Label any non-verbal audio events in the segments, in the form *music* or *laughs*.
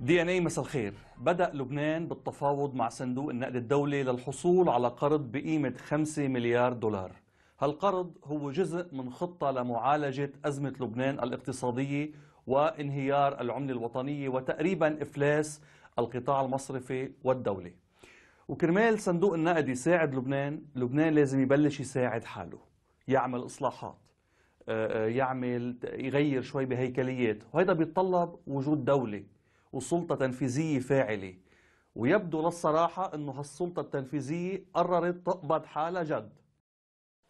دي ان اي مساء الخير بدأ لبنان بالتفاوض مع صندوق النقد الدولي للحصول على قرض بقيمة 5 مليار دولار هالقرض هو جزء من خطة لمعالجة أزمة لبنان الاقتصادية وانهيار العملة الوطنية وتقريبا إفلاس القطاع المصرفي والدولة وكرمال صندوق النقد يساعد لبنان لبنان لازم يبلش يساعد حاله يعمل إصلاحات آه، آه، يعمل يغير شوي بهيكليات وهذا بيتطلب وجود دولة وسلطة تنفيذية فاعلة ويبدو للصراحة أنه هالسلطة التنفيذية قررت تقبض حالها جد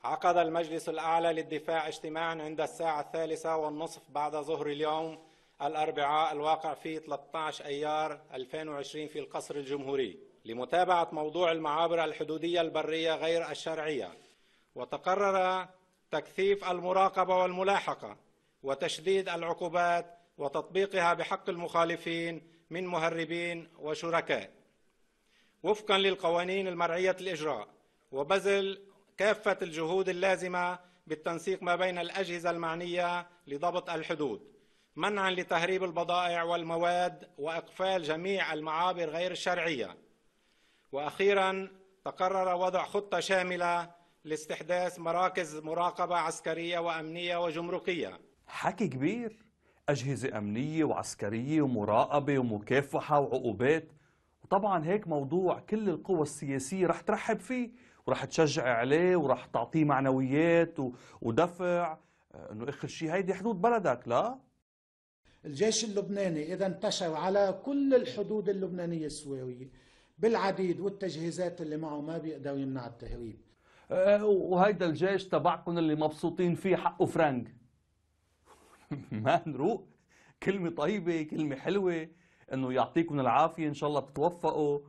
عقد المجلس الأعلى للدفاع اجتماعا عند الساعة الثالثة والنصف بعد ظهر اليوم الأربعاء الواقع في 13 أيار 2020 في القصر الجمهوري لمتابعة موضوع المعابر الحدودية البرية غير الشرعية وتقرر تكثيف المراقبة والملاحقة وتشديد العقوبات وتطبيقها بحق المخالفين من مهربين وشركاء وفقا للقوانين المرعية الإجراء وبذل كافة الجهود اللازمة بالتنسيق ما بين الأجهزة المعنية لضبط الحدود منعا لتهريب البضائع والمواد وإقفال جميع المعابر غير الشرعية وأخيرا تقرر وضع خطة شاملة لاستحداث مراكز مراقبة عسكرية وأمنية وجمركية حكي كبير أجهزة أمنية وعسكرية ومراقبة ومكافحة وعقوبات وطبعا هيك موضوع كل القوى السياسية رح ترحب فيه وراح تشجعي عليه وراح تعطيه معنويات ودفع آه، انه اخر شيء هيدي حدود بلدك لا الجيش اللبناني اذا انتشر على كل الحدود اللبنانيه السوريه بالعديد والتجهيزات اللي معه ما بيقدر يمنع التهريب آه، وهيدا الجيش تبعكم اللي مبسوطين فيه حقه فرنك *laughs* ما نروق كلمة طيبة كلمة حلوة انه يعطيكم العافية ان شاء الله بتوفقوا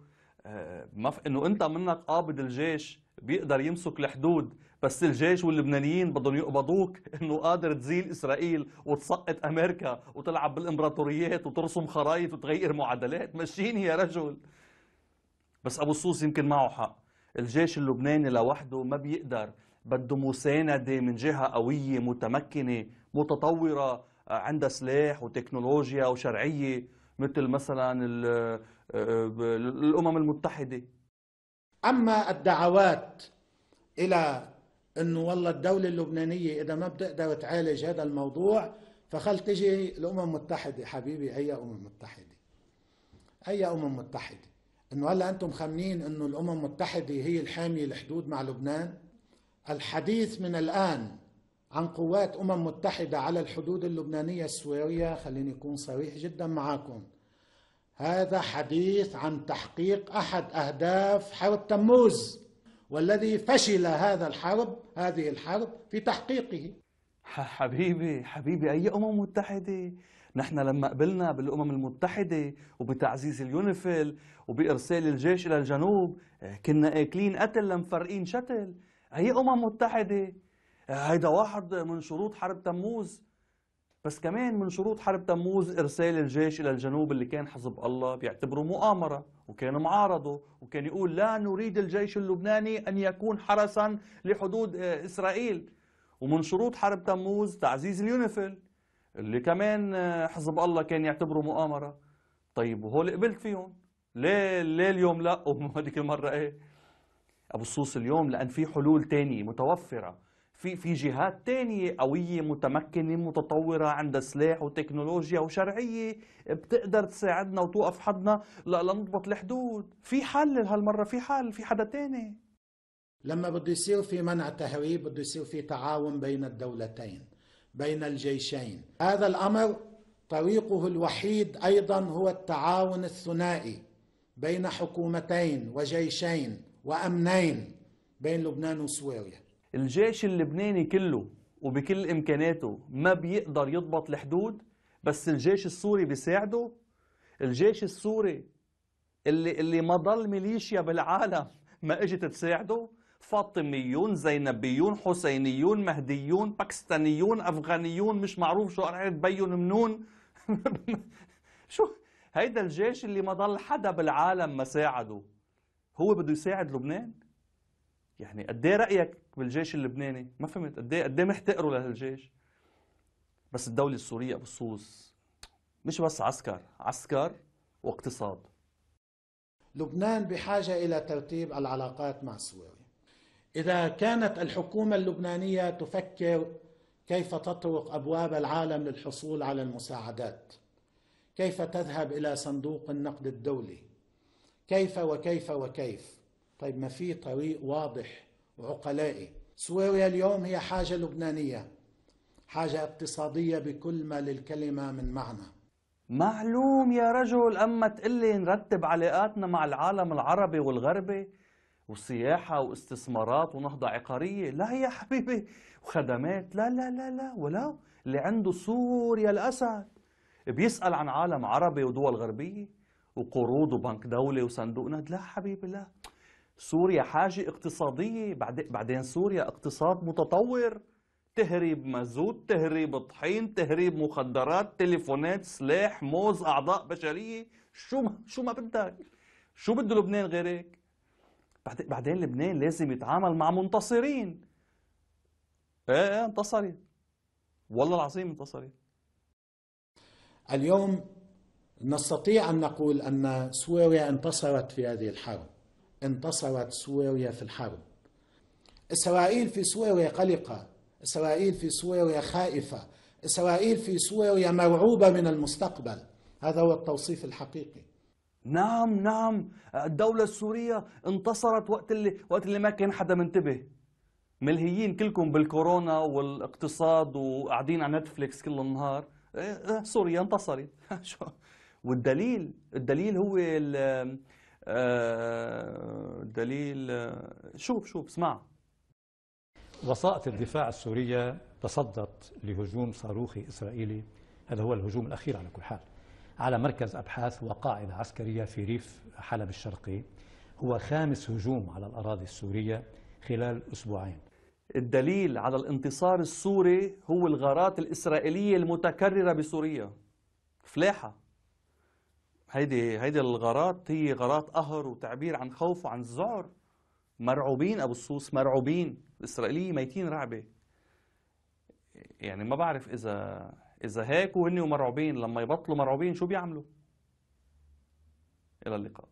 مف... انه انت منك قابض الجيش بيقدر يمسك الحدود بس الجيش واللبنانيين بدهم يقبضوك *laughs* انه قادر تزيل اسرائيل وتسقط امريكا وتلعب بالامبراطوريات وترسم خرايط وتغير معادلات مشيني يا رجل بس ابو الصوص يمكن معه حق الجيش اللبناني لوحده ما بيقدر بده مساندة من جهة قوية متمكنة متطورة عندها سلاح وتكنولوجيا وشرعية مثل مثلا آه، آه، الامم المتحده اما الدعوات الى انه والله الدوله اللبنانيه اذا ما بتقدر تعالج هذا الموضوع فخل تجي الامم المتحده حبيبي اي امم متحده اي امم متحده انه هلا انتم خمنين انه الامم المتحده هي الحاميه الحدود مع لبنان الحديث من الان عن قوات أمم متحدة على الحدود اللبنانية السورية خليني أكون صريح جدا معاكم هذا حديث عن تحقيق أحد أهداف حرب تموز والذي فشل هذا الحرب هذه الحرب في تحقيقه حبيبي حبيبي أي أمم متحدة نحن لما قبلنا بالأمم المتحدة وبتعزيز اليونيفيل وبإرسال الجيش إلى الجنوب كنا آكلين قتل لمفرقين شتل أي أمم متحدة هيدا واحد من شروط حرب تموز بس كمان من شروط حرب تموز إرسال الجيش إلى الجنوب اللي كان حزب الله بيعتبره مؤامرة وكان معارضه وكان يقول لا نريد الجيش اللبناني أن يكون حرسا لحدود آه، إسرائيل ومن شروط حرب تموز تعزيز اليونيفيل اللي كمان آه، حزب الله كان يعتبره مؤامرة طيب وهول قبلت فيهم ليه ليه اليوم لا وهذيك *laughs* المرة ايه أبو الصوص اليوم لأن في حلول تانية متوفرة في في جهات تانية قوية متمكنة متطورة عندها سلاح وتكنولوجيا وشرعية بتقدر تساعدنا وتوقف حدنا لنضبط الحدود في حل هالمرة في حل في حدا تاني لما بده يصير في منع تهريب بده يصير في تعاون بين الدولتين بين الجيشين هذا الأمر طريقه الوحيد أيضا هو التعاون الثنائي بين حكومتين وجيشين وأمنين بين لبنان وسوريا الجيش اللبناني كله وبكل إمكاناته ما بيقدر يضبط الحدود بس الجيش السوري بيساعده الجيش السوري اللي اللي ما ضل ميليشيا بالعالم ما اجت تساعده فاطميون زينبيون حسينيون مهديون باكستانيون افغانيون مش معروف شو قرعه بين منون *laughs* شو هيدا الجيش اللي ما ضل حدا بالعالم ما ساعده هو بده يساعد لبنان يعني قد ايه رايك بالجيش اللبناني ما فهمت قد ايه قد ايه محتقره لهالجيش بس الدوله السوريه بخصوص مش بس عسكر عسكر واقتصاد لبنان بحاجه الى ترتيب العلاقات مع سوريا اذا كانت الحكومه اللبنانيه تفكر كيف تطرق ابواب العالم للحصول على المساعدات كيف تذهب الى صندوق النقد الدولي كيف وكيف وكيف طيب ما في طريق واضح وعقلائي سوريا اليوم هي حاجة لبنانية حاجة اقتصادية بكل ما للكلمة من معنى معلوم يا رجل أما تقلي نرتب علاقاتنا مع العالم العربي والغربي وسياحة واستثمارات ونهضة عقارية لا يا حبيبي وخدمات لا لا لا لا ولا اللي عنده سوريا الأسد بيسأل عن عالم عربي ودول غربية وقروض وبنك دولة وصندوق نقد لا حبيبي لا سوريا حاجة اقتصادية بعدين سوريا اقتصاد متطور تهريب مازوت تهريب طحين تهريب مخدرات تليفونات سلاح موز أعضاء بشرية شو ما شو ما بدك شو بده لبنان غير هيك بعدين لبنان لازم يتعامل مع منتصرين ايه ايه انتصرت والله العظيم انتصرت اليوم نستطيع أن نقول أن سوريا انتصرت في هذه الحرب انتصرت سوريا في الحرب إسرائيل في سوريا قلقة إسرائيل في سوريا خائفة إسرائيل في سوريا مرعوبة من المستقبل هذا هو التوصيف الحقيقي نعم نعم الدولة السورية انتصرت وقت اللي وقت اللي ما كان حدا منتبه ملهيين كلكم بالكورونا والاقتصاد وقاعدين على نتفليكس كل النهار إيه، إيه، سوريا انتصرت *laughs* والدليل الدليل هو آه، دليل آه، شوف شوف اسمع وسائط الدفاع السورية تصدت لهجوم صاروخي إسرائيلي هذا هو الهجوم الأخير على كل حال على مركز أبحاث وقاعدة عسكرية في ريف حلب الشرقي هو خامس هجوم على الأراضي السورية خلال أسبوعين الدليل على الانتصار السوري هو الغارات الإسرائيلية المتكررة بسوريا فلاحة هيدي هيدي الغارات هي غارات قهر وتعبير عن خوف وعن الذعر مرعوبين ابو الصوص مرعوبين الاسرائيليه ميتين رعبه يعني ما بعرف اذا اذا هيك وهن مرعوبين لما يبطلوا مرعوبين شو بيعملوا الى اللقاء